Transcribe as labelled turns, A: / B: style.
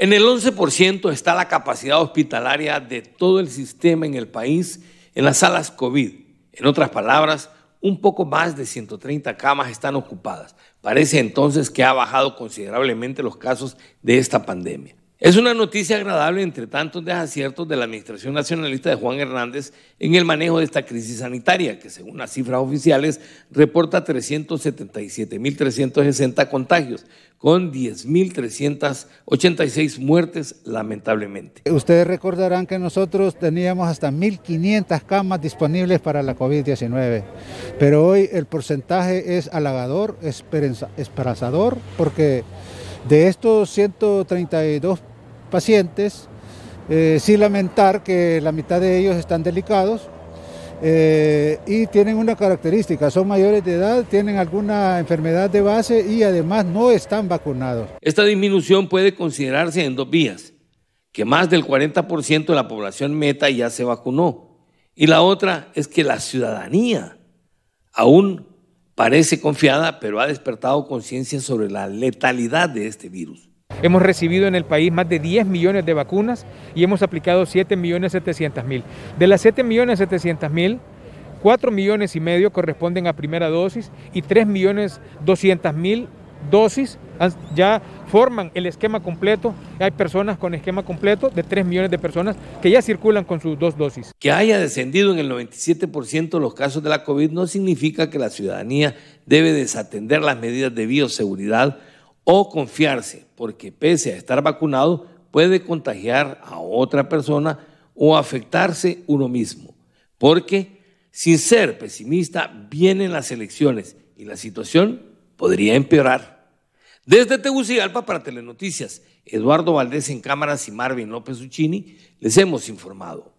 A: En el 11% está la capacidad hospitalaria de todo el sistema en el país en las salas COVID. En otras palabras, un poco más de 130 camas están ocupadas. Parece entonces que ha bajado considerablemente los casos de esta pandemia. Es una noticia agradable, entre tantos desaciertos de la Administración Nacionalista de Juan Hernández en el manejo de esta crisis sanitaria, que según las cifras oficiales reporta 377.360 contagios, con 10.386 muertes lamentablemente.
B: Ustedes recordarán que nosotros teníamos hasta 1.500 camas disponibles para la COVID-19, pero hoy el porcentaje es halagador, esperanzador, porque... De estos 132 pacientes, eh, sin lamentar que la mitad de ellos están delicados eh, y tienen una característica, son mayores de edad, tienen alguna enfermedad de base y además no están vacunados.
A: Esta disminución puede considerarse en dos vías, que más del 40% de la población meta ya se vacunó y la otra es que la ciudadanía aún parece confiada, pero ha despertado conciencia sobre la
C: letalidad de este virus. Hemos recibido en el país más de 10 millones de vacunas y hemos aplicado 7.700.000. De las 7.700.000, 4 millones y medio corresponden a primera dosis y 3.200.000 mil dosis ya forman el esquema completo. Hay personas con esquema completo de 3 millones de personas que ya circulan con sus dos dosis.
A: Que haya descendido en el 97% los casos de la COVID no significa que la ciudadanía debe desatender las medidas de bioseguridad o confiarse, porque pese a estar vacunado puede contagiar a otra persona o afectarse uno mismo. Porque sin ser pesimista vienen las elecciones y la situación podría empeorar. Desde Tegucigalpa para Telenoticias, Eduardo Valdés en cámaras y Marvin López Uccini les hemos informado.